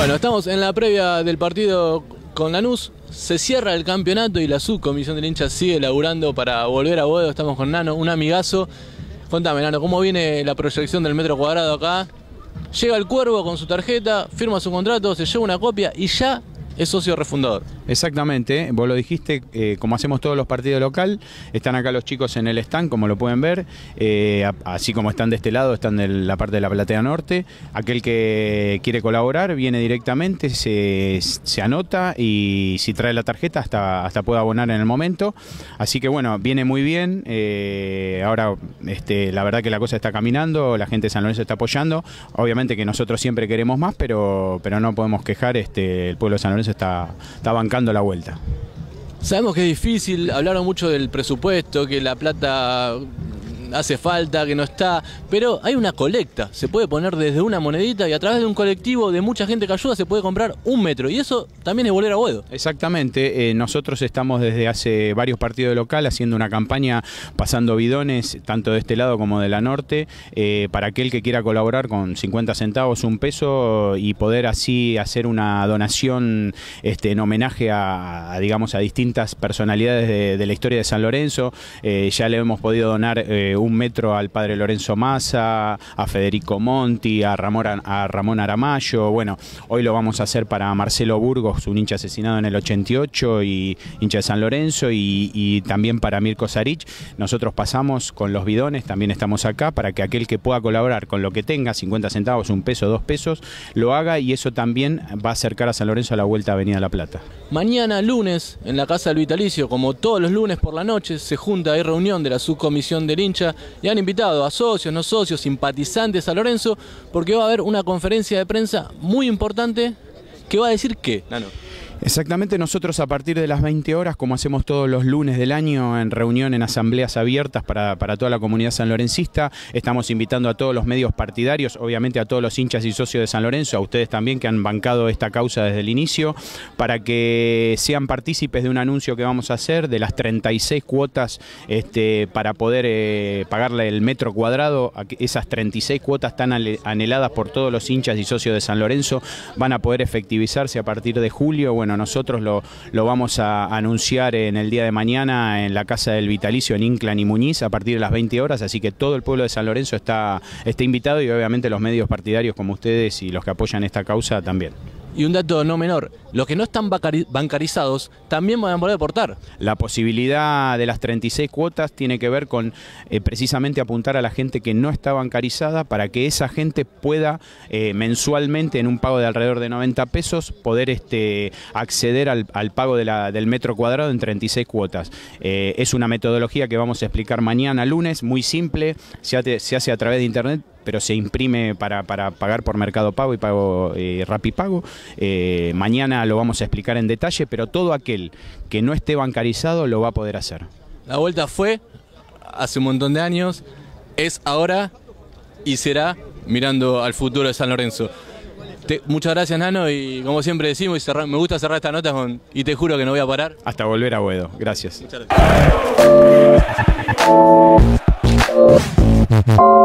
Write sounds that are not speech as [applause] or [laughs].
Bueno, estamos en la previa del partido con Lanús. Se cierra el campeonato y la subcomisión del hincha sigue laburando para volver a Boedo. Estamos con Nano, un amigazo. Contame, Nano, ¿cómo viene la proyección del metro cuadrado acá? Llega el cuervo con su tarjeta, firma su contrato, se lleva una copia y ya es socio refundador. Exactamente, vos lo dijiste, eh, como hacemos todos los partidos local, están acá los chicos en el stand, como lo pueden ver, eh, así como están de este lado, están en la parte de la platea norte. Aquel que quiere colaborar viene directamente, se, anota y si trae la tarjeta hasta, hasta puede abonar en el momento. Así que bueno, viene muy bien. Eh, ahora, este, la verdad que la cosa está caminando, la gente de San Lorenzo está apoyando. Obviamente que nosotros siempre queremos más, pero, pero no podemos quejar, este, el pueblo de San Lorenzo está, está bancando la vuelta. Sabemos que es difícil, hablaron mucho del presupuesto, que la plata hace falta, que no está, pero hay una colecta, se puede poner desde una monedita y a través de un colectivo de mucha gente que ayuda se puede comprar un metro y eso también es volver a Boedo. Exactamente, eh, nosotros estamos desde hace varios partidos local haciendo una campaña pasando bidones tanto de este lado como de la norte eh, para aquel que quiera colaborar con 50 centavos, un peso y poder así hacer una donación este, en homenaje a, digamos a distintas personalidades de, la historia de San Lorenzo. Eh, ya le hemos podido donar un metro al padre Lorenzo Maza a Federico Monti, a Ramón, Aramayo. Bueno, hoy lo vamos a hacer para Marcelo Burgos, un hincha asesinado en el 88 y hincha de San Lorenzo, y, también para Mirko Saric. Nosotros pasamos con los bidones, también estamos acá, para que aquel que pueda colaborar con lo que tenga, 50 centavos, un peso, dos pesos, lo haga y eso también va a acercar a San Lorenzo a la vuelta a Avenida La Plata. Mañana lunes, en la Casa del Vitalicio, como todos los lunes por la noche, se junta, hay reunión de la subcomisión del hincha y han invitado a socios, no socios, simpatizantes a Lorenzo, porque va a haber una conferencia de prensa muy importante que va a decir que... Exactamente, nosotros a partir de las 20 horas, como hacemos todos los lunes del año, en reunión, en asambleas abiertas para, para, toda la comunidad sanlorencista, estamos invitando a todos los medios partidarios, obviamente a todos los hinchas y socios de San Lorenzo, a ustedes también que han bancado esta causa desde el inicio, para que sean partícipes de un anuncio que vamos a hacer de las 36 cuotas este, para poder eh, pagarle el metro cuadrado, esas 36 cuotas tan anheladas por todos los hinchas y socios de San Lorenzo van a poder efectivizarse a partir de julio. Bueno, bueno, nosotros lo, vamos a anunciar en el día de mañana en la Casa del Vitalicio en Inclan y Muñiz a partir de las 20 horas, así que todo el pueblo de San Lorenzo está, está invitado y obviamente los medios partidarios como ustedes y los que apoyan esta causa también. Y un dato no menor, los que no están bancarizados también van a poder aportar. La posibilidad de las 36 cuotas tiene que ver con eh, precisamente apuntar a la gente que no está bancarizada para que esa gente pueda eh, mensualmente en un pago de alrededor de 90 pesos poder este, acceder al, pago del metro cuadrado en 36 cuotas. Eh, es una metodología que vamos a explicar mañana lunes, muy simple, se hace a través de internet pero se imprime para, pagar por Mercado Pago y pago eh, Rapipago. Eh, mañana lo vamos a explicar en detalle, pero todo aquel que no esté bancarizado lo va a poder hacer. La vuelta fue hace un montón de años, es ahora y será mirando al futuro de San Lorenzo. muchas gracias, Nano, y como siempre decimos, me gusta cerrar esta nota y te juro que no voy a parar. Hasta volver a Boedo. Gracias. Muchas gracias. [laughs]